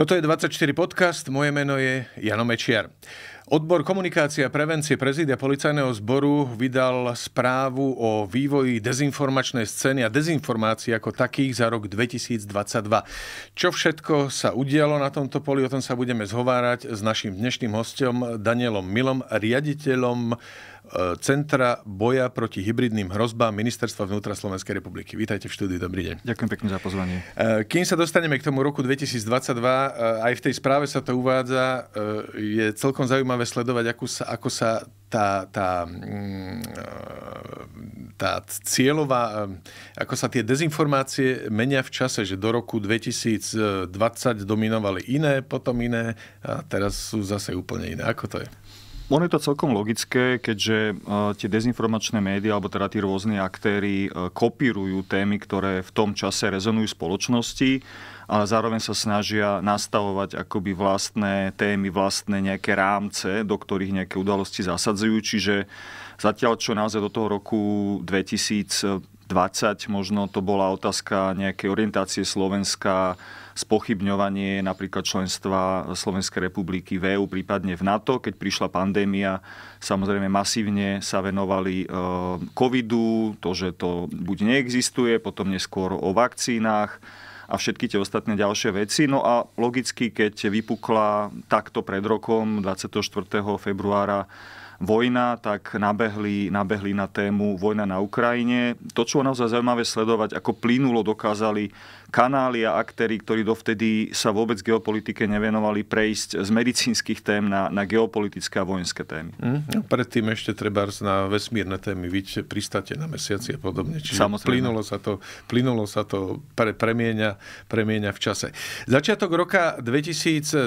Toto je 24 podcast, moje meno je Jano Mečiar. Odbor komunikácia a prevencie prezidia policajného zboru vydal správu o vývoji dezinformačnej scény a dezinformácií ako takých za rok 2022. Čo všetko sa udialo na tomto poli, o tom sa budeme zhovárať s našim dnešným hostom Danielom Milom, riaditeľom E, Centra boja proti hybridným hrozbám Ministerstva vnútra Slovenskej republiky. Vítajte v štúdiu, dobrý deň. Ďakujem pekne za pozvanie. E, kým sa dostaneme k tomu roku 2022, e, aj v tej správe sa to uvádza, je celkom zaujímavé sledovať, ako sa, ako sa tá, tá, mm, tá cieľová, ako sa tie dezinformácie menia v čase, že do roku 2020 dominovali iné, potom iné a teraz sú zase úplne iné. Ako to je? Ono je to celkom logické, keďže e, tie dezinformačné médiá, alebo teda tí rôzni aktéry e, kopírujú témy, ktoré v tom čase rezonujú spoločnosti, ale zároveň sa snažia nastavovať akoby vlastné témy, vlastné nejaké rámce, do ktorých nejaké udalosti zasadzujú. Čiže zatiaľ, čo naozaj do toho roku 2000 2020 možno to bola otázka nejakej orientácie Slovenska, spochybňovanie napríklad členstva Slovenskej republiky v EU, prípadne v NATO. Keď prišla pandémia, samozrejme masívne sa venovali e, covidu, to, že to buď neexistuje, potom neskôr o vakcínach a všetky tie ostatné ďalšie veci. No a logicky, keď vypukla takto pred rokom 24. februára vojna, tak nabehli, nabehli na tému vojna na Ukrajine. To, čo naozaj zaujímavé sledovať, ako plynulo dokázali kanály a aktéry, ktorí dovtedy sa vôbec geopolitike nevenovali, prejsť z medicínskych tém na, na geopolitické a vojenské témy. Mm, no, predtým ešte treba na vesmírne témy, vidíte, pristáte na mesiaci a podobne. Čiže Samozrejme. plynulo sa to, plynulo sa to pre, premieňa, premieňa v čase. Začiatok roka 2022 e,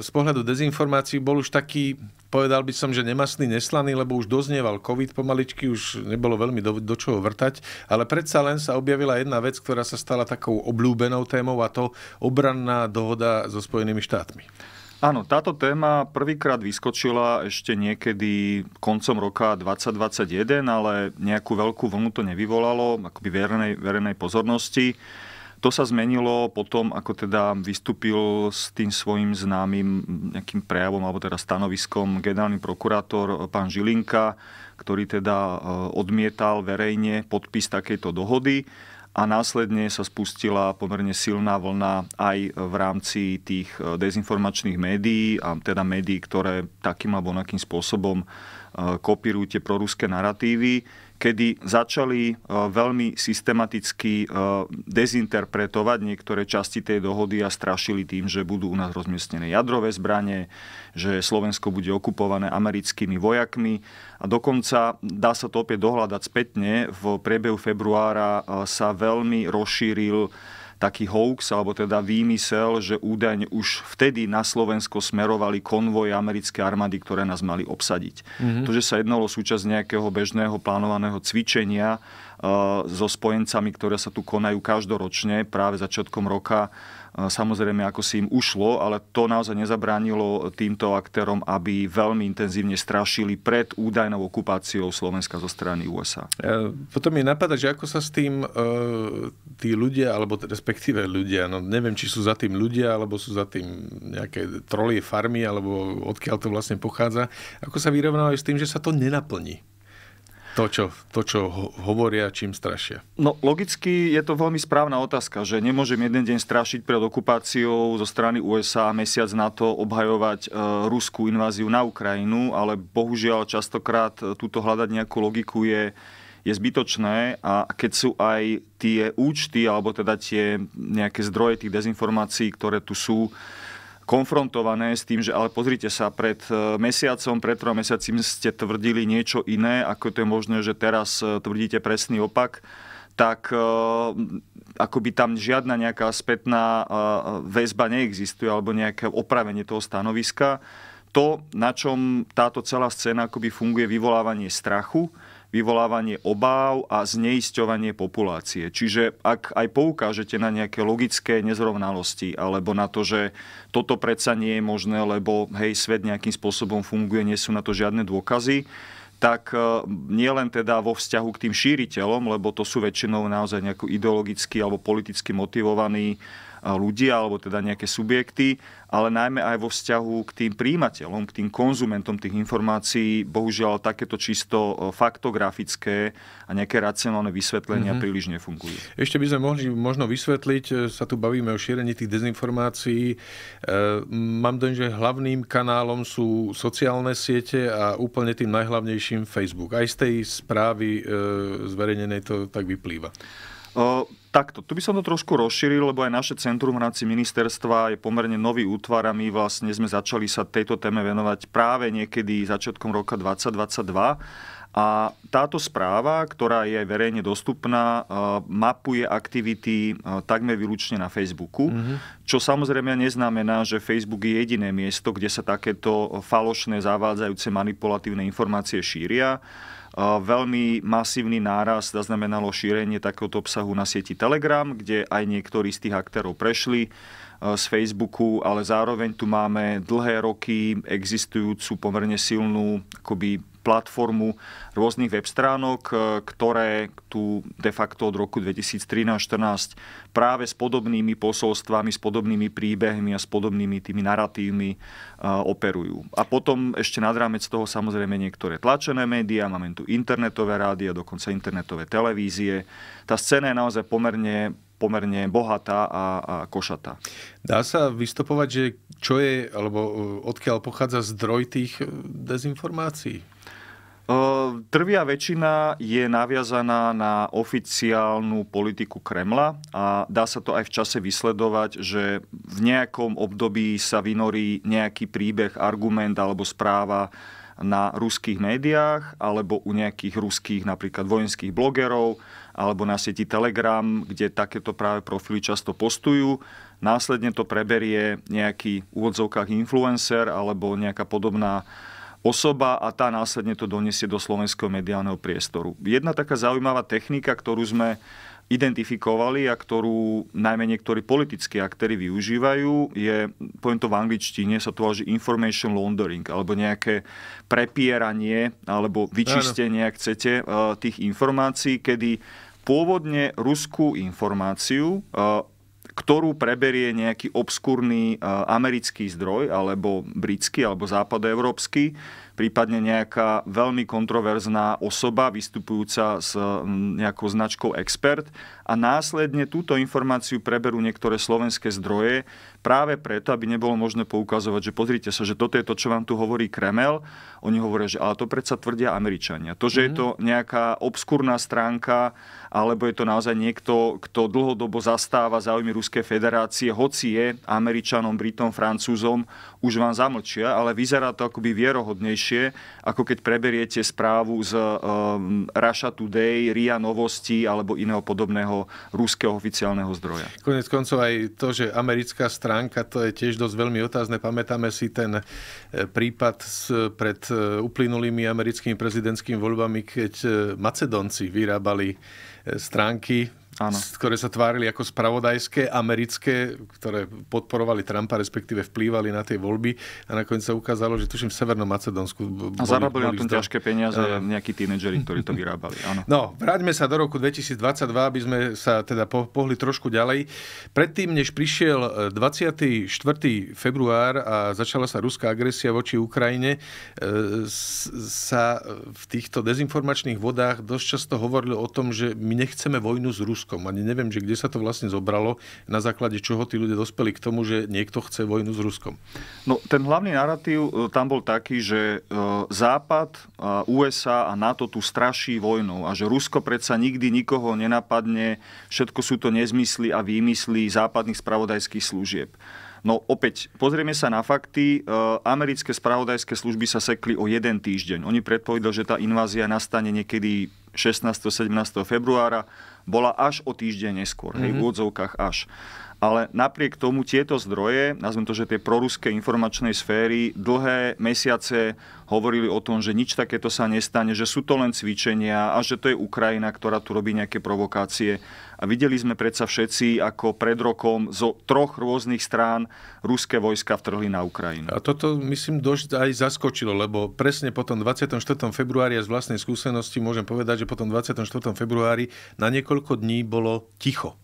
z pohľadu dezinformácií bol už taký, povedal by som, že nemastný, neslaný, lebo už doznieval COVID pomaličky, už nebolo veľmi do, do čoho vrtať, ale predsa len sa objavila jedna vec, ktorá sa stala stala takou oblúbenou témou a to obranná dohoda so Spojenými štátmi. Áno, táto téma prvýkrát vyskočila ešte niekedy koncom roka 2021, ale nejakú veľkú vlnu to nevyvolalo, akoby verejnej, verejnej pozornosti. To sa zmenilo potom, ako teda vystúpil s tým svojim známym nejakým prejavom alebo teda stanoviskom generálny prokurátor eh, pán Žilinka, ktorý teda eh, odmietal verejne podpis takejto dohody a následne sa spustila pomerne silná vlna aj v rámci tých e, dezinformačných médií a teda médií, ktoré takým alebo onakým spôsobom e, kopírujú tie proruské narratívy kedy začali e, veľmi systematicky e, dezinterpretovať niektoré časti tej dohody a strašili tým, že budú u nás rozmiestnené jadrové zbranie, že Slovensko bude okupované americkými vojakmi a dokonca dá sa to opäť dohľadať spätne, v priebehu februára e, sa veľmi rozšíril taký hoax, alebo teda výmysel, že údajne už vtedy na Slovensko smerovali konvoje americké armády, ktoré nás mali obsadiť. Mm-hmm. To, že sa jednalo súčasť nejakého bežného plánovaného cvičenia eh, so spojencami, ktoré sa tu konajú každoročne, práve začiatkom roka Samozrejme, ako si im ušlo, ale to naozaj nezabránilo týmto aktérom, aby veľmi intenzívne strašili pred údajnou okupáciou Slovenska zo strany USA. E, potom mi napadá, že ako sa s tým e, tí ľudia, alebo respektíve ľudia, no neviem, či sú za tým ľudia, alebo sú za tým nejaké trolie farmy, alebo odkiaľ to vlastne pochádza, ako sa vyrovnávajú s tým, že sa to nenaplní? to, čo, to, čo hovoria, čím strašia? No logicky je to veľmi správna otázka, že nemôžem jeden deň strašiť pred okupáciou zo strany USA a mesiac na to obhajovať e, ruskú inváziu na Ukrajinu, ale bohužiaľ častokrát e, túto hľadať nejakú logiku je, je zbytočné a keď sú aj tie účty alebo teda tie nejaké zdroje tých dezinformácií, ktoré tu sú, konfrontované s tým, že ale pozrite sa, pred e, mesiacom, pred troma mesiacmi ste tvrdili niečo iné, ako to je možné, že teraz e, tvrdíte presný opak, tak e, akoby tam žiadna nejaká spätná väzba neexistuje alebo nejaké opravenie toho stanoviska. To, na čom táto celá scéna akoby funguje, vyvolávanie strachu, vyvolávanie obáv a zneisťovanie populácie. Čiže ak aj poukážete na nejaké logické nezrovnalosti alebo na to, že toto predsa nie je možné, lebo hej, svet nejakým spôsobom funguje, nie sú na to žiadne dôkazy, tak e, nie len teda vo vzťahu k tým šíriteľom, lebo to sú väčšinou naozaj nejakú ideologicky alebo politicky motivovaní ľudia alebo teda nejaké subjekty, ale najmä aj vo vzťahu k tým príjimateľom, k tým konzumentom tých informácií, bohužiaľ takéto čisto e, faktografické a nejaké racionálne vysvetlenia mm-hmm. príliš nefungujú. Ešte by sme mohli možno vysvetliť, e, sa tu bavíme o šírení tých dezinformácií. E, mám doň, že hlavným kanálom sú sociálne siete a úplne tým najhlavnejším Facebook. Aj z tej správy zverejnenej to tak vyplýva. Takto, tu by som to trošku rozšíril, lebo aj naše centrum v rámci ministerstva je pomerne nový útvar a my vlastne sme začali sa tejto téme venovať práve niekedy začiatkom roka 2022. A táto správa, ktorá je aj verejne dostupná, e, mapuje aktivity e, takmer výlučne na Facebooku, mm-hmm. čo samozrejme neznamená, že Facebook je jediné miesto, kde sa takéto falošné, zavádzajúce, manipulatívne informácie šíria. Veľmi masívny náraz zaznamenalo šírenie takéhoto obsahu na sieti Telegram, kde aj niektorí z tých aktérov prešli e, z Facebooku, ale zároveň tu máme dlhé roky existujúcu pomerne silnú akoby platformu rôznych web stránok, e, ktoré tu de facto od roku 2013-2014 práve s podobnými posolstvami, s podobnými príbehmi a s podobnými tými narratívmi e, operujú. A potom ešte nad rámec toho samozrejme niektoré tlačené médiá, máme tu internetové rádia, dokonca internetové televízie. Tá scéna je naozaj pomerne pomerne bohatá a, a košatá. Dá sa vystopovať, že čo je, alebo e, odkiaľ pochádza zdroj tých e, dezinformácií? Trvia e, väčšina je naviazaná na oficiálnu politiku Kremla a dá sa to aj v čase vysledovať, že v nejakom období sa vynorí nejaký príbeh, argument alebo správa na ruských médiách alebo u nejakých ruských napríklad vojenských blogerov alebo na sieti Telegram, kde takéto práve profily často postujú. Následne to preberie nejaký úvodzovkách influencer alebo nejaká podobná osoba a tá následne to donesie do slovenského mediálneho priestoru. Jedna taká zaujímavá technika, ktorú sme identifikovali a ktorú najmä niektorí politickí aktéry využívajú, je, poviem to v angličtine, sa to volá, že information laundering, alebo nejaké prepieranie, alebo vyčistenie, ak chcete, eh, tých informácií, kedy pôvodne ruskú informáciu eh, ktorú preberie nejaký obskúrny eh, americký zdroj, alebo britský, alebo západoevropský, prípadne nejaká veľmi kontroverzná osoba vystupujúca s nejakou značkou expert a následne túto informáciu preberú niektoré slovenské zdroje práve preto, aby nebolo možné poukazovať, že pozrite sa, že toto je to, čo vám tu hovorí Kremel. Oni hovoria, že ale to predsa tvrdia Američania. To, že mm je mhm. to nejaká obskúrna stránka, alebo je to naozaj niekto, kto dlhodobo zastáva záujmy Ruskej federácie, hoci je Američanom, Britom, Francúzom, už vám zamlčia, ale vyzerá to akoby vierohodnejšie, ako keď preberiete správu z um, Russia Today, RIA Novosti alebo iného podobného rúského oficiálneho zdroja. Konec koncov aj to, že americká stránka, to je tiež dosť veľmi otázne. Pamätáme si ten e, prípad s, pred e, uplynulými americkými prezidentskými voľbami, keď e, Macedonci vyrábali stránky Áno. ktoré sa tvárili ako spravodajské, americké, ktoré podporovali Trumpa, respektíve vplývali na tie voľby a nakoniec sa ukázalo, že tuším v Severnom Macedónsku... a zarábali na tom zda... ťažké peniaze uh... nejakí tínedžeri, ktorí to vyrábali. Áno. No, vráťme sa do roku 2022, aby sme sa teda pohli trošku ďalej. Predtým, než prišiel 24. E, február a začala sa ruská agresia voči Ukrajine, e, sa v týchto dezinformačných vodách dosť často hovorilo o tom, že my nechceme vojnu s Ruskou Ruskom. Ani neviem, že kde sa to vlastne zobralo, na základe čoho tí ľudia dospeli k tomu, že niekto chce vojnu s Ruskom. No, ten hlavný narratív e, tam bol taký, že e, Západ, USA a NATO tu straší vojnou a že Rusko predsa nikdy nikoho nenapadne, všetko sú to nezmysly a výmysly západných spravodajských služieb. No opäť, pozrieme sa na fakty. E, americké spravodajské služby sa sekli o jeden týždeň. Oni predpovedali, že tá invázia nastane niekedy 16. 17. februára bola až o týždeň neskôr, mm-hmm. hej, v mhm. úvodzovkách až. Ale napriek tomu tieto zdroje, nazvem to, že tie proruské informačnej sféry, dlhé mesiace hovorili o tom, že nič takéto sa nestane, že sú to len cvičenia a že to je Ukrajina, ktorá tu robí nejaké provokácie. A videli sme predsa všetci, ako pred rokom zo troch rôznych strán ruské vojska vtrhli na Ukrajinu. A toto, myslím, dosť aj zaskočilo, lebo presne potom 24. februári z vlastnej skúsenosti môžem povedať, že potom 24. februári na niekoľko dní bolo ticho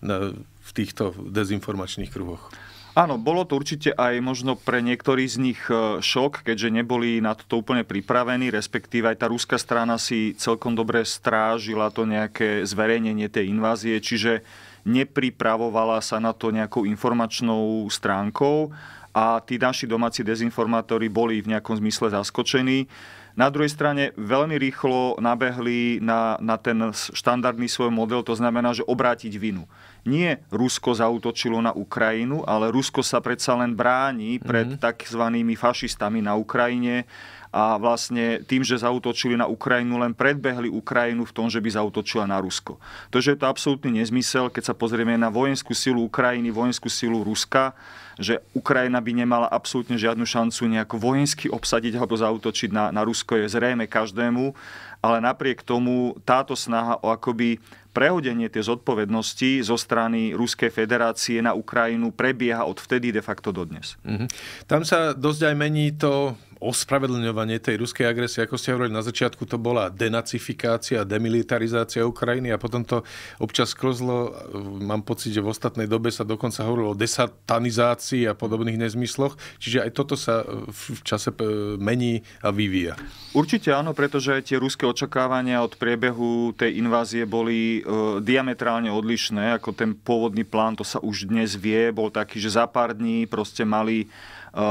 v týchto dezinformačných kruhoch. Áno, bolo to určite aj možno pre niektorých z nich e, šok, keďže neboli na toto úplne pripravení, respektíve aj tá ruská strana si celkom dobre strážila to nejaké zverejnenie tej invázie, čiže nepripravovala sa na to nejakou informačnou stránkou a tí naši domáci dezinformátori boli v nejakom zmysle zaskočení. Na druhej strane veľmi rýchlo nabehli na, na ten štandardný svoj model, to znamená, že obrátiť vinu. Nie Rusko zautočilo na Ukrajinu, ale Rusko sa predsa len bráni pred mm-hmm. takzvanými fašistami na Ukrajine, a vlastne tým, že zautočili na Ukrajinu, len predbehli Ukrajinu v tom, že by zautočila na Rusko. To, že je to absolútny nezmysel, keď sa pozrieme na vojenskú silu Ukrajiny, vojenskú silu Ruska, že Ukrajina by nemala absolútne žiadnu šancu nejako vojensky obsadiť alebo zautočiť na, na Rusko, je zrejme každému, ale napriek tomu táto snaha o akoby prehodenie tej zodpovednosti zo strany Ruskej federácie na Ukrajinu prebieha od vtedy de facto dodnes. Mm-hmm. Tam sa dosť aj mení to ospravedlňovanie tej ruskej agresie, ako ste hovorili na začiatku, to bola denacifikácia, demilitarizácia Ukrajiny a potom to občas sklzlo. Mám pocit, že v ostatnej dobe sa dokonca hovorilo o desatanizácii a podobných nezmysloch. Čiže aj toto sa v čase e, mení a vyvíja. Určite áno, pretože tie ruské očakávania od priebehu tej invázie boli e, diametrálne odlišné, ako ten pôvodný plán, to sa už dnes vie, bol taký, že za pár dní proste mali Eh,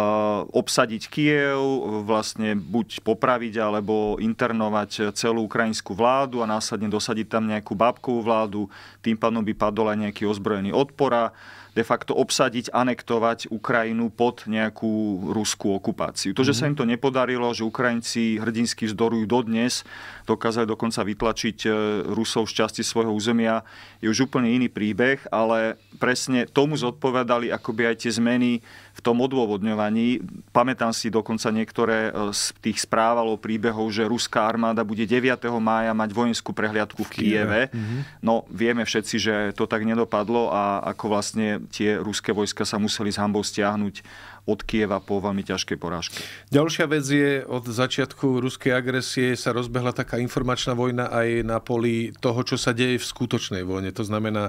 obsadiť Kiev, vlastne buď popraviť alebo internovať celú ukrajinskú vládu a následne dosadiť tam nejakú bábkovú vládu. Tým pádom by padol aj nejaký ozbrojený odpora de facto obsadiť, anektovať Ukrajinu pod nejakú ruskú okupáciu. To, že sa mhm. im to nepodarilo, že Ukrajinci hrdinsky vzdorujú dodnes, dokázali dokonca vytlačiť eh, Rusov z časti svojho územia, je už úplne iný príbeh, ale presne tomu zodpovedali akoby aj tie zmeny v tom odôvodňovaní. Pamätám si dokonca niektoré e, z tých správ alebo príbehov, že ruská armáda bude 9. mája mať vojenskú prehliadku v, Kieve. Mhm. No vieme všetci, že to tak nedopadlo a ako vlastne tie ruské vojska sa museli s hambou stiahnuť od Kieva po veľmi ťažkej porážke. Ďalšia vec je, od začiatku ruskej agresie sa rozbehla taká informačná vojna aj na poli toho, čo sa deje v skutočnej vojne. To znamená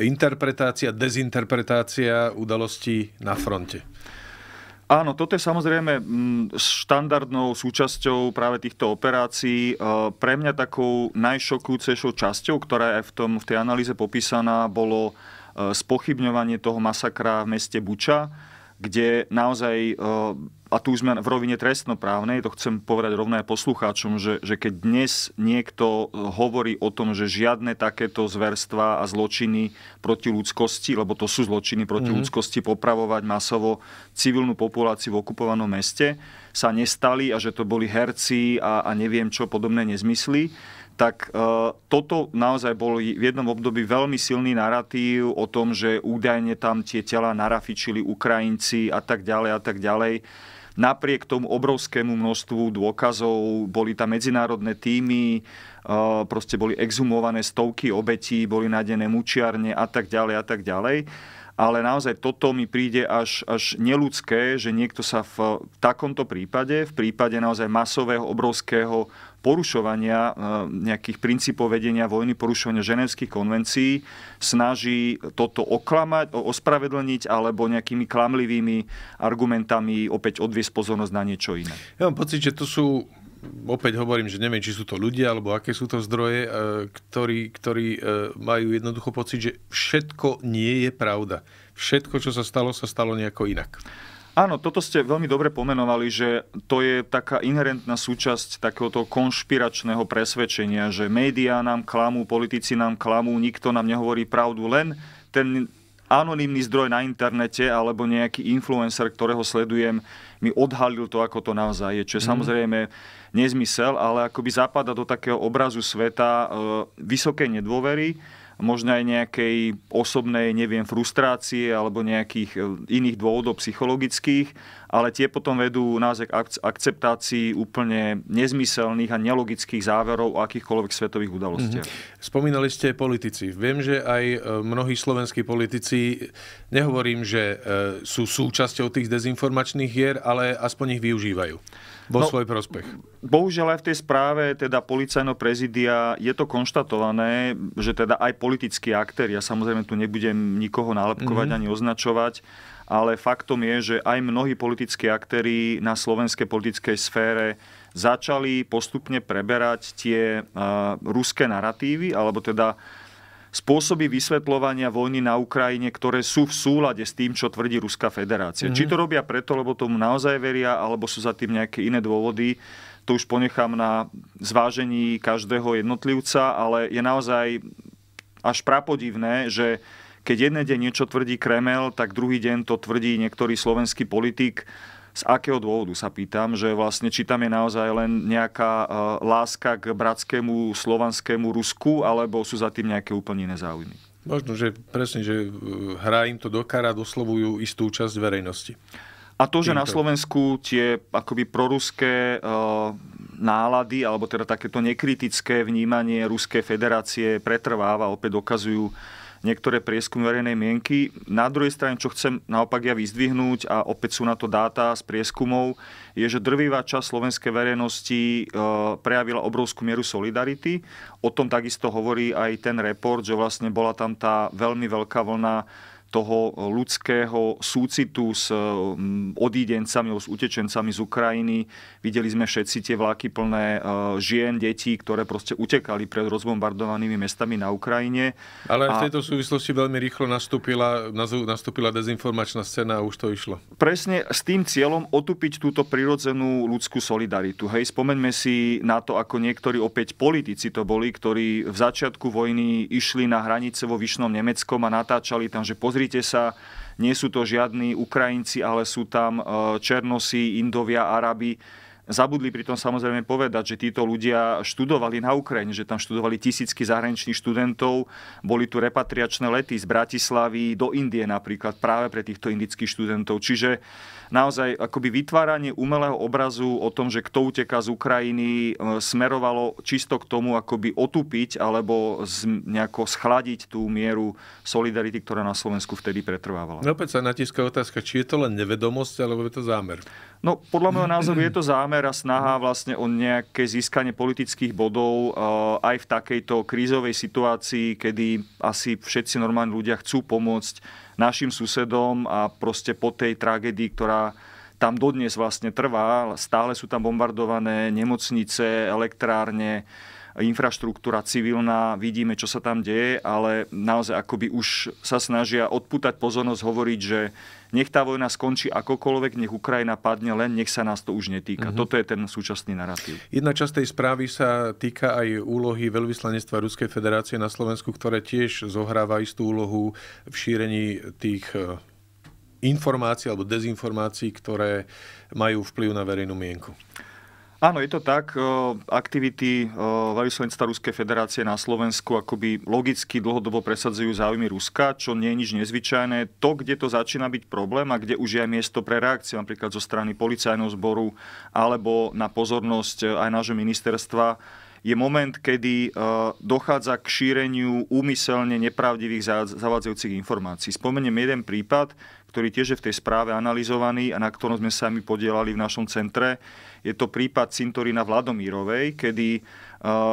interpretácia, dezinterpretácia udalostí na fronte. Áno, toto je samozrejme mm, štandardnou súčasťou práve týchto operácií. E, pre mňa takou najšokujúcejšou časťou, ktorá je v, tom, v tej analýze popísaná, bolo e, spochybňovanie toho masakra v meste Buča kde naozaj, eh, a tu sme v rovine trestnoprávnej, to chcem povedať rovné poslucháčom, že, že keď dnes niekto eh, hovorí o tom, že žiadne takéto zverstva a zločiny proti ľudskosti, lebo to sú zločiny proti mm-hmm. ľudskosti, popravovať masovo civilnú populáciu v okupovanom meste, sa nestali a že to boli herci a, a neviem čo podobné nezmysly, tak e, toto naozaj bol v jednom období veľmi silný narratív o tom, že údajne tam tie tela narafičili Ukrajinci a tak ďalej a tak ďalej. Napriek tomu obrovskému množstvu dôkazov boli tam medzinárodné týmy, e, proste boli exhumované stovky obetí, boli nájdené mučiarne a tak ďalej a tak ďalej ale naozaj toto mi príde až, až neludské, že niekto sa v takomto prípade, v prípade naozaj masového, obrovského porušovania e, nejakých princípov vedenia vojny, porušovania ženevských konvencií, snaží toto oklamať, ospravedlniť alebo nejakými klamlivými argumentami opäť odviesť pozornosť na niečo iné. Ja mám pocit, že to sú opäť hovorím, že neviem, či sú to ľudia, alebo aké sú to zdroje, e, ktorí, ktorí e, majú jednoducho pocit, že všetko nie je pravda. Všetko, čo sa stalo, sa stalo nejako inak. Áno, toto ste veľmi dobre pomenovali, že to je taká inherentná súčasť takéhoto konšpiračného presvedčenia, že médiá nám klamú, politici nám klamú, nikto nám nehovorí pravdu, len ten anonimný zdroj na internete alebo nejaký influencer, ktorého sledujem, mi odhalil to, ako to naozaj je. Čo je mm. samozrejme nezmysel, ale akoby zapada do takého obrazu sveta e, vysokej nedôvery, možno aj nejakej osobnej, neviem, frustrácie alebo nejakých e, iných dôvodov psychologických ale tie potom vedú nás k akceptácii úplne nezmyselných a nelogických záverov o akýchkoľvek svetových udalostiach. Mm-hmm. Spomínali ste politici. Viem, že aj e, mnohí slovenskí politici, nehovorím, že e, sú súčasťou tých dezinformačných hier, ale aspoň ich využívajú vo no, svoj prospech. Bohužiaľ aj v tej správe teda policajno prezidia je to konštatované, že teda aj politickí aktéri, ja samozrejme tu nebudem nikoho nálepkovať mm-hmm. ani označovať, ale faktom je, že aj mnohí politickí aktéry na slovenskej politickej sfére začali postupne preberať tie ruské narratívy, alebo teda spôsoby vysvetľovania vojny na Ukrajine, ktoré sú v súlade s tým, čo tvrdí Ruská federácia. Mm. Či to mhm. robia preto, lebo tomu naozaj veria, alebo sú za tým nejaké iné dôvody, to už ponechám na zvážení každého jednotlivca, ale je naozaj až prapodivné, že keď jeden deň niečo tvrdí Kremel, tak druhý deň to tvrdí niektorý slovenský politik. Z akého dôvodu sa pýtam, že vlastne či tam je naozaj len nejaká eh, láska k bratskému slovanskému Rusku, alebo sú za tým nejaké úplne iné záujmy? Možno, že presne, že eh, hrá im to dokára, doslovujú istú časť verejnosti. A to, že Týmto. na Slovensku tie akoby proruské eh, nálady, alebo teda takéto nekritické vnímanie Ruskej federácie pretrváva, opäť dokazujú niektoré prieskumy verejnej mienky. Na druhej strane, čo chcem naopak ja vyzdvihnúť, a opäť sú na to dáta z prieskumov, je, že drvivá časť slovenskej verejnosti e, prejavila obrovskú mieru solidarity. O tom takisto hovorí aj ten report, že vlastne bola tam tá veľmi veľká vlna toho ľudského súcitu s odídencami alebo s utečencami z Ukrajiny. Videli sme všetci tie vlaky plné e, žien, detí, ktoré proste utekali pred rozbombardovanými mestami na Ukrajine. Ale v tejto súvislosti veľmi rýchlo nastúpila, nastúpila dezinformačná scéna a už to išlo. Presne s tým cieľom otupiť túto prirodzenú ľudskú solidaritu. Hej, spomeňme si na to, ako niektorí opäť politici to boli, ktorí v začiatku vojny išli na hranice vo Vyšnom Nemeckom a natáčali tam, že pozri pozrite sa, nie sú to žiadni Ukrajinci, ale sú tam e, Černosí, Indovia, Arabi Zabudli pri tom samozrejme povedať, že títo ľudia študovali na Ukrajine, že tam študovali tisícky zahraničných študentov, boli tu repatriačné lety z Bratislavy do Indie napríklad práve pre týchto indických študentov. Čiže naozaj akoby vytváranie umelého obrazu o tom, že kto uteká z Ukrajiny, e, smerovalo čisto k tomu akoby otúpiť alebo nejako schladiť tú mieru solidarity, ktorá na Slovensku vtedy pretrvávala. No opäť sa natíska otázka, či je to len nevedomosť alebo je to zámer. No podľa môjho názoru je to zámer zámer a snaha mhm. vlastne o nejaké získanie politických bodov eh, aj v takejto krízovej situácii, kedy asi všetci normálni ľudia chcú pomôcť našim susedom a proste po tej tragédii, ktorá tam dodnes vlastne trvá, stále sú tam bombardované nemocnice, elektrárne, infraštruktúra civilná, vidíme, čo sa tam deje, ale naozaj akoby už sa snažia odputať pozornosť, hovoriť, že nech tá vojna skončí akokoľvek, nech Ukrajina padne, len nech sa nás to už netýka. Mm-hmm. Toto je ten súčasný narratív. Jedna časť tej správy sa týka aj úlohy veľvyslanectva Ruskej federácie na Slovensku, ktoré tiež zohráva istú úlohu v šírení tých e, informácií alebo dezinformácií, ktoré majú vplyv na verejnú mienku. Áno, je to tak. Eh, aktivity eh, veľvyslanectva Ruskej federácie na Slovensku akoby logicky dlhodobo presadzujú záujmy Ruska, čo nie je nič nezvyčajné. To, kde to začína byť problém a kde už je aj miesto pre reakciu, napríklad zo strany policajného zboru alebo na pozornosť eh, aj nášho ministerstva, je moment, kedy dochádza k šíreniu úmyselne nepravdivých zavádzajúcich informácií. Spomeniem jeden prípad, ktorý tiež je v tej správe analyzovaný a na ktorom sme sa my podielali v našom centre. Je to prípad Cintorina Vladomírovej, Ladomírovej, kedy e,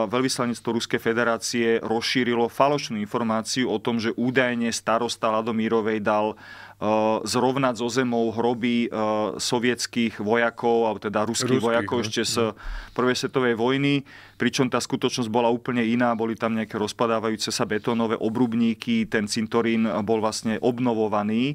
veľvyslanectvo Ruskej federácie rozšírilo falošnú informáciu o tom, že údajne starosta Vladomírovej dal e, zrovnať zo zemou hroby e, sovietských vojakov, alebo teda ruských, ruských vojakov ne? No. ešte z Prvej svetovej vojny, pričom tá skutočnosť bola úplne iná, boli tam nejaké rozpadávajúce sa betónové obrubníky, ten cintorín bol vlastne obnovovaný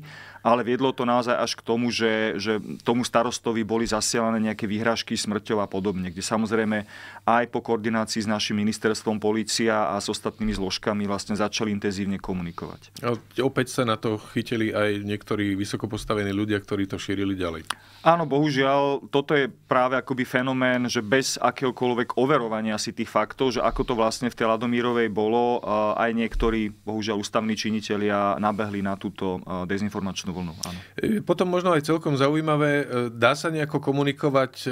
ale viedlo to naozaj až k tomu, že, že tomu starostovi boli zasielané nejaké výhražky smrťov a podobne, kde samozrejme aj po koordinácii s našim ministerstvom polícia a s ostatnými zložkami vlastne začali intenzívne komunikovať. A opäť sa na to chytili aj niektorí vysokopostavení ľudia, ktorí to šírili ďalej. Áno, bohužiaľ, toto je práve akoby fenomén, že bez akéhokoľvek overovania si tých faktov, že ako to vlastne v tej Ladomírovej bolo, aj niektorí, bohužiaľ, ústavní činitelia nabehli na túto dezinformačnú vlnu. Áno. E, potom možno aj celkom zaujímavé, e, dá sa nejako komunikovať e,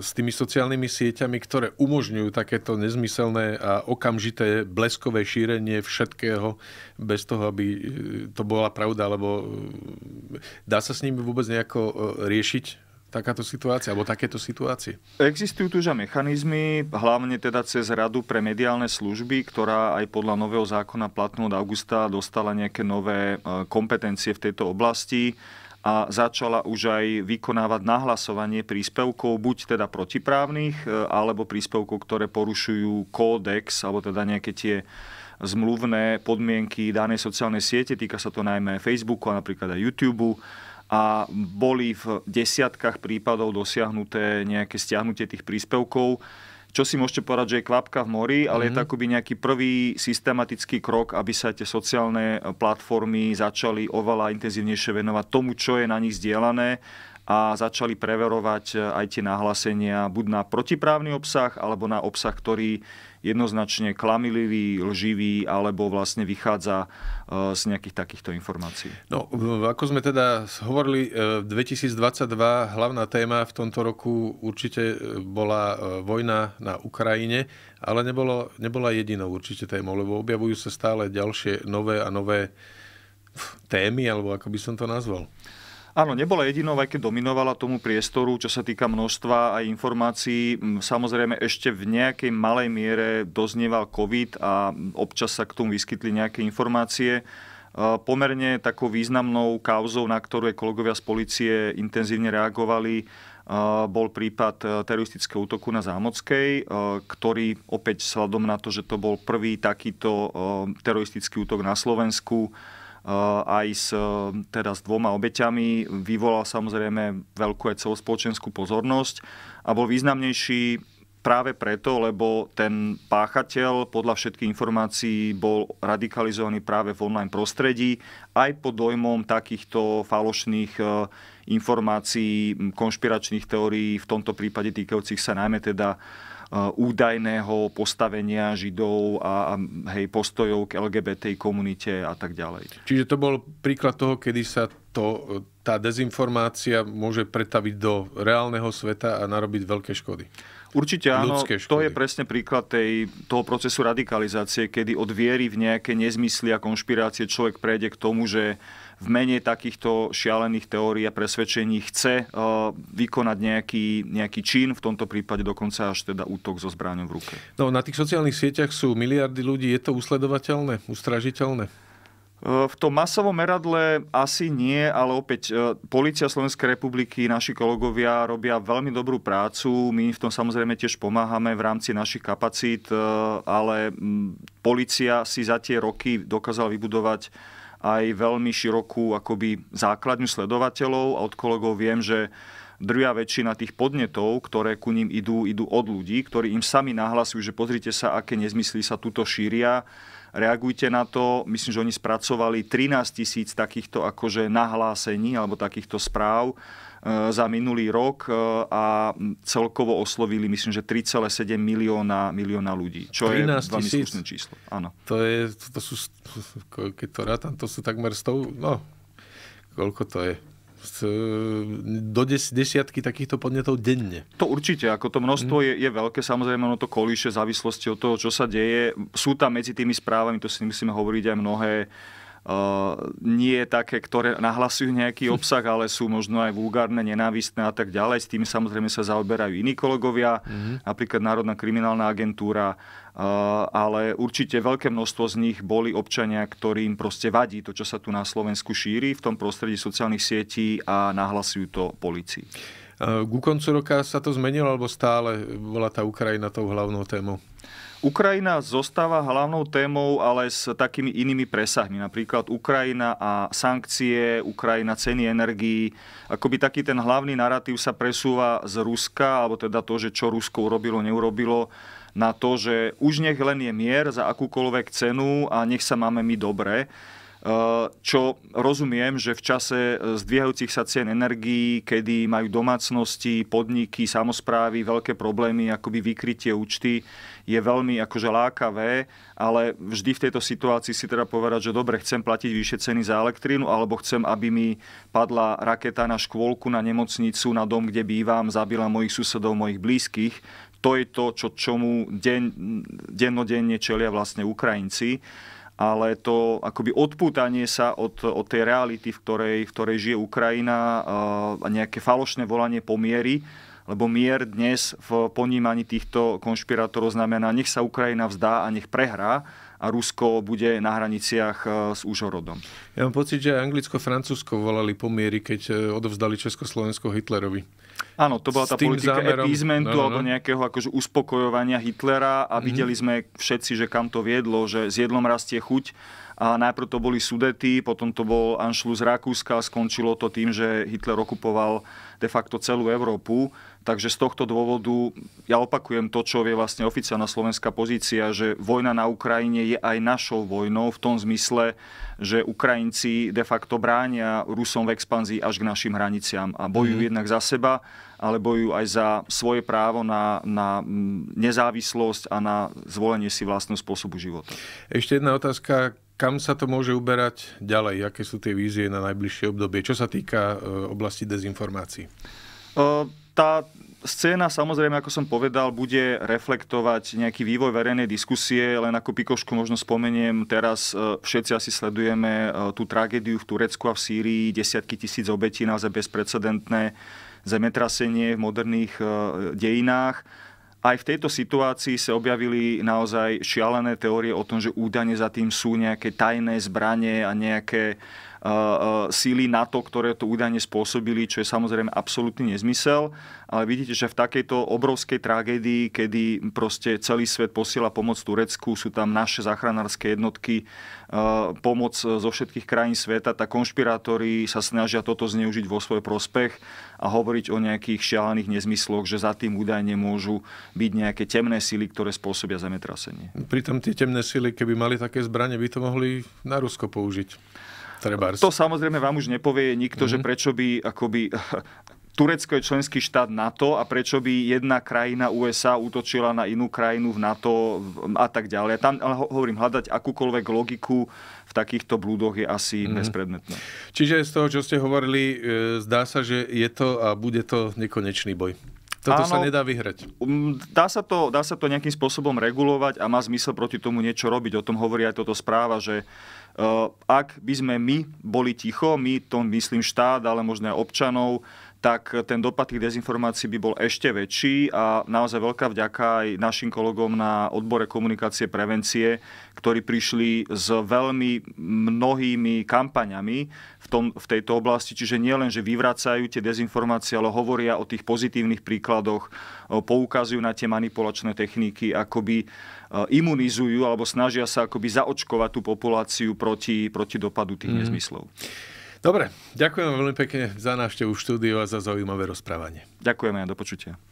s tými sociálnymi sieťami, ktoré umožňujú takéto nezmyselné a okamžité bleskové šírenie všetkého bez toho, aby to bola pravda, alebo dá sa s nimi vôbec nejako riešiť takáto situácia, alebo takéto situácie? Existujú tu už mechanizmy, hlavne teda cez Radu pre mediálne služby, ktorá aj podľa nového zákona platnú od augusta dostala nejaké nové e, kompetencie v tejto oblasti a začala už aj vykonávať nahlasovanie príspevkov, buď teda protiprávnych, e, alebo príspevkov, ktoré porušujú kódex, alebo teda nejaké tie zmluvné podmienky danej sociálnej siete. Týka sa to najmä Facebooku a napríklad aj YouTube a boli v desiatkách prípadov dosiahnuté nejaké stiahnutie tých príspevkov čo si môžete povedať, že je kvapka v mori, ale mm-hmm. je to mhm. akoby nejaký prvý systematický krok, aby sa tie sociálne e, platformy začali oveľa intenzívnejšie venovať tomu, čo je na nich zdieľané a začali preverovať e, aj tie nahlásenia buď na protiprávny obsah, alebo na obsah, ktorý jednoznačne klamilivý, lživý alebo vlastne vychádza e, z nejakých takýchto informácií. No, ako sme teda hovorili, 2022 e, hlavná téma v tomto roku určite e, bola vojna na Ukrajine, ale nebolo, nebola jedinou určite témou, lebo objavujú sa stále ďalšie nové a nové témy, alebo ako by som to nazval. Áno, nebola jedinou, aj keď dominovala tomu priestoru, čo sa týka množstva aj informácií. Samozrejme, ešte v nejakej malej miere doznieval COVID a občas sa k tomu vyskytli nejaké informácie. E, pomerne takou významnou kauzou, na ktorú kolegovia z policie intenzívne reagovali, e, bol prípad e, teroristického útoku na Zámockej, ktorý opäť sladom na to, že to bol prvý takýto teroristický útok na Slovensku, aj s, e, teda s dvoma obeťami. Vyvolal samozrejme veľkú aj celospoločenskú pozornosť a bol významnejší práve preto, lebo ten páchateľ podľa všetkých informácií bol radikalizovaný práve v online prostredí, aj pod dojmom takýchto falošných e, informácií, konšpiračných teórií, v tomto prípade týkajúcich sa najmä teda Eh, údajného postavenia Židov a, a hej, postojov k LGBT komunite a tak ďalej. Čiže to bol príklad toho, kedy sa to, eh, tá dezinformácia môže pretaviť do reálneho sveta a narobiť veľké škody. Určite áno, to je presne príklad tej, toho procesu radikalizácie, kedy od viery v nejaké nezmysly a konšpirácie človek prejde k tomu, že v mene takýchto šialených teórií a presvedčení chce eh, vykonať nejaký, nejaký čin, v tomto prípade dokonca až teda útok so zbráňou v ruke. No, na tých sociálnych sieťach sú miliardy ľudí. Je to usledovateľné, ustražiteľné? Eh, v tom masovom meradle asi nie, ale opäť eh, Polícia Slovenskej republiky, naši kolegovia robia veľmi dobrú prácu. My v tom samozrejme tiež pomáhame v rámci našich kapacít, ale mm, policia si za tie roky dokázala vybudovať aj veľmi širokú akoby základňu sledovateľov a od kolegov viem, že druhá väčšina tých podnetov, ktoré ku ním idú, idú od ľudí, ktorí im sami nahlasujú, že pozrite sa, aké nezmysly sa tuto šíria, reagujte na to. Myslím, že oni spracovali 13 tisíc takýchto akože nahlásení alebo takýchto správ E, za minulý rok e, a celkovo oslovili, myslím, že 3,7 milióna, milióna ľudí, čo je veľmi slušné číslo. Áno. To, je, to, to sú, keď to rátam, to sú takmer 100, no, koľko to je? E, do des, desiatky takýchto podnetov denne. To určite, ako to množstvo mm. je, je veľké, samozrejme ono to kolíše v závislosti od toho, čo sa deje. Sú tam medzi tými správami, to si musíme hovoriť aj mnohé nie je také, ktoré nahlasujú nejaký obsah, ale sú možno aj vulgárne, nenávistné a tak ďalej. S tými samozrejme sa zaoberajú iní kolegovia, mm-hmm. napríklad Národná kriminálna agentúra, ale určite veľké množstvo z nich boli občania, ktorým proste vadí to, čo sa tu na Slovensku šíri v tom prostredí sociálnych sietí a nahlasujú to policii. Ku koncu roka sa to zmenilo, alebo stále bola tá Ukrajina tou hlavnou témou? Ukrajina zostáva hlavnou témou, ale s takými inými presahmi. Napríklad Ukrajina a sankcie, Ukrajina ceny energií. Akoby taký ten hlavný narratív sa presúva z Ruska, alebo teda to, že čo Rusko urobilo, neurobilo, na to, že už nech len je mier za akúkoľvek cenu a nech sa máme my dobre. Eh, čo rozumiem, že v čase eh, zdvíhajúcich sa cien energií, kedy majú domácnosti, podniky, samozprávy veľké problémy, akoby vykrytie účty, je veľmi akože lákavé, ale vždy v tejto situácii si teda povedať, že dobre, chcem platiť vyššie ceny za elektrínu, alebo chcem, aby mi padla raketa na škôlku, na nemocnicu, na dom, kde bývam, zabila mojich susedov, mojich blízkych to je to, čo, čomu deň, dennodenne čelia vlastne Ukrajinci ale to akoby odpútanie sa od, od tej reality, v ktorej, v ktorej žije Ukrajina eh, a nejaké falošné volanie po miery, lebo mier dnes v ponímaní týchto konšpirátorov znamená, nech sa Ukrajina vzdá a nech prehrá a Rusko bude na hraniciach e, s Užhorodom. Ja mám pocit, že Anglicko-Francúzsko volali pomiery, keď e, odovzdali Československo Hitlerovi. Áno, to bola tá politika zámerom, appeasementu no, no, no. alebo nejakého akože uspokojovania Hitlera a mm-hmm. videli sme všetci, že kam to viedlo, že s jedlom rastie chuť a najprv to boli Sudety, potom to bol Anschluss Rakúska, skončilo to tým, že Hitler okupoval de facto celú Európu. Takže z tohto dôvodu ja opakujem to, čo je vlastne oficiálna slovenská pozícia, že vojna na Ukrajine je aj našou vojnou v tom zmysle, že Ukrajinci de facto bránia Rusom v expanzii až k našim hraniciam a bojujú mm. jednak za seba, ale bojujú aj za svoje právo na, na nezávislosť a na zvolenie si vlastného spôsobu života. Ešte jedna otázka, kam sa to môže uberať ďalej? Aké sú tie vízie na najbližšie obdobie? Čo sa týka e, oblasti dezinformácií? E, tá scéna, samozrejme, ako som povedal, bude reflektovať nejaký vývoj verejnej diskusie, len ako pikošku možno spomeniem, teraz e, všetci asi sledujeme tú tragédiu v Turecku a v Sýrii, desiatky tisíc obetí, naozaj bezprecedentné zemetrasenie v moderných dejinách aj v tejto situácii sa objavili naozaj šialené teórie o tom, že údajne za tým sú nejaké tajné zbranie a nejaké Eh, eh, síly NATO, ktoré to údajne spôsobili, čo je samozrejme absolútny nezmysel. Ale vidíte, že v takejto obrovskej tragédii, kedy proste celý svet posiela pomoc Turecku, sú tam naše záchranárske jednotky, eh, pomoc zo všetkých krajín sveta, tak konšpirátori sa snažia toto zneužiť vo svoj prospech a hovoriť o nejakých šialených nezmysloch, že za tým údajne môžu byť nejaké temné sily, ktoré spôsobia zemetrasenie. Pritom tie temné sily, keby mali také zbranie, by to mohli na Rusko použiť. Trebárs. To samozrejme vám už nepovie nikto, mm-hmm. že mhm. prečo by akoby Turecko je členský štát NATO a prečo by jedna krajina USA útočila na inú krajinu v NATO a tak ďalej. Tam ale hovorím, hľadať akúkoľvek logiku v takýchto blúdoch je asi mm. bezpredmetné. Čiže z toho, čo ste hovorili, e, zdá sa, že je to a bude to nekonečný boj. Toto Áno, sa nedá vyhrať. Um, dá sa, to, dá sa to nejakým spôsobom regulovať a má zmysel proti tomu niečo robiť. O tom hovorí aj toto správa, že uh, ak by sme my boli ticho, my to myslím štát, ale možno aj občanov, tak ten dopad tých dezinformácií by bol ešte väčší a naozaj veľká vďaka aj našim kolegom na odbore komunikácie prevencie, ktorí prišli s veľmi mnohými kampaňami v, tom, v tejto oblasti. Čiže nie len, že vyvracajú tie dezinformácie, ale hovoria o tých pozitívnych príkladoch, poukazujú na tie manipulačné techniky, akoby e, imunizujú alebo snažia sa akoby zaočkovať tú populáciu proti, proti dopadu tých mm. nezmyslov. Dobre, ďakujem veľmi pekne za návštevu štúdiu a za zaujímavé rozprávanie. Ďakujeme a do počutia.